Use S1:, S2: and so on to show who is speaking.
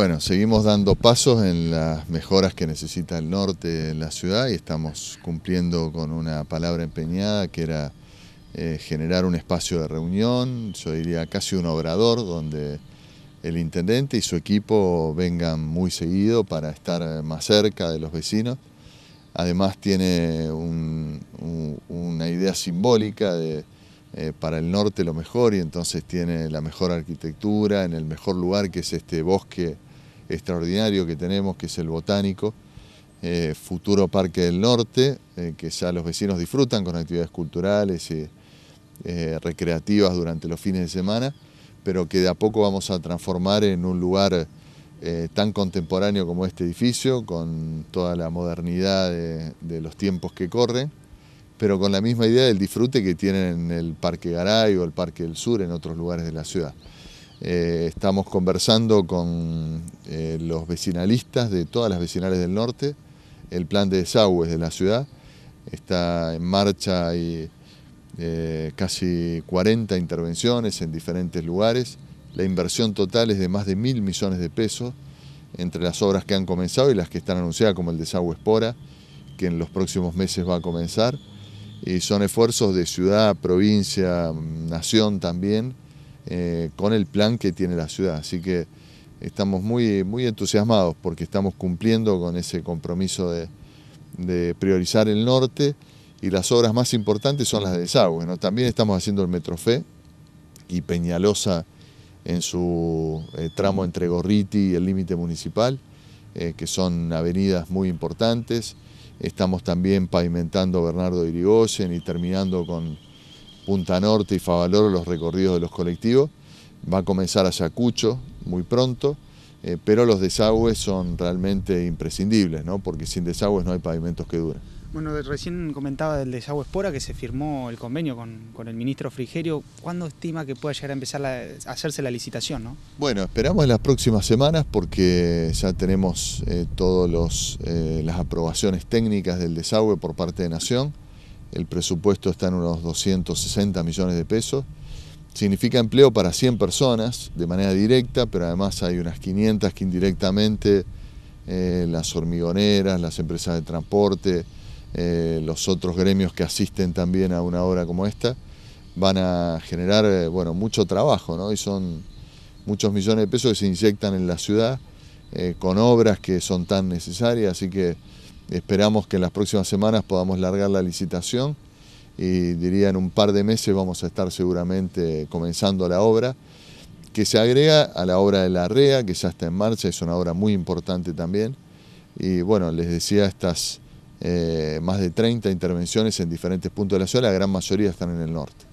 S1: Bueno, seguimos dando pasos en las mejoras que necesita el norte en la ciudad y estamos cumpliendo con una palabra empeñada que era eh, generar un espacio de reunión, yo diría casi un obrador donde el intendente y su equipo vengan muy seguido para estar eh, más cerca de los vecinos. Además tiene una idea simbólica de eh, para el norte lo mejor y entonces tiene la mejor arquitectura en el mejor lugar que es este bosque extraordinario que tenemos, que es el botánico, eh, futuro Parque del Norte, eh, que ya los vecinos disfrutan con actividades culturales y eh, recreativas durante los fines de semana, pero que de a poco vamos a transformar en un lugar tan contemporáneo como este edificio, con toda la modernidad de, de los tiempos que corren, pero con la misma idea del disfrute que tienen el Parque Garay o el Parque del Sur en otros lugares de la ciudad. Eh, estamos conversando con eh, los vecinalistas de todas las vecinales del norte. El plan de desagües de la ciudad está en marcha, y eh, casi 40 intervenciones en diferentes lugares. La inversión total es de más de mil millones de pesos entre las obras que han comenzado y las que están anunciadas, como el desagüe Espora, que en los próximos meses va a comenzar. Y son esfuerzos de ciudad, provincia, nación también eh, con el plan que tiene la ciudad. Así que estamos muy, muy entusiasmados porque estamos cumpliendo con ese compromiso de, priorizar el norte y las obras más importantes son las de desagüe. También estamos haciendo el Metrofe y Peñalosa en su eh, tramo entre Gorriti y el límite municipal, eh, que son avenidas muy importantes. Estamos también pavimentando Bernardo Irigoyen y terminando con Punta Norte y Favaloro los recorridos de los colectivos. Va a comenzar a Ayacucho muy pronto, eh, pero los desagües son realmente imprescindibles, ¿no? porque sin desagües no hay pavimentos que duren. Bueno, recién comentaba del desagüe Espora que se firmó el convenio con, el ministro Frigerio. ¿Cuándo estima que pueda llegar a empezar a hacerse la licitación? ¿no? Bueno, esperamos en las próximas semanas porque ya tenemos eh, todas eh, las aprobaciones técnicas del desagüe por parte de Nación el presupuesto está en unos 260 millones de pesos. Significa empleo para 100 personas de manera directa, pero además hay unas 500 que indirectamente eh, las hormigoneras, las empresas de transporte, eh, los otros gremios que asisten también a una obra como esta, van a generar eh, bueno, mucho trabajo ¿no? y son muchos millones de pesos que se inyectan en la ciudad con obras que son tan necesarias, así que Esperamos que en las próximas semanas podamos largar la licitación y diría en un par de meses vamos a estar seguramente comenzando la obra, que se agrega a la obra de la REA, que ya está en marcha, es una obra muy importante también. Y bueno, les decía estas eh, más de 30 intervenciones en diferentes puntos de la ciudad, la gran mayoría están en el norte.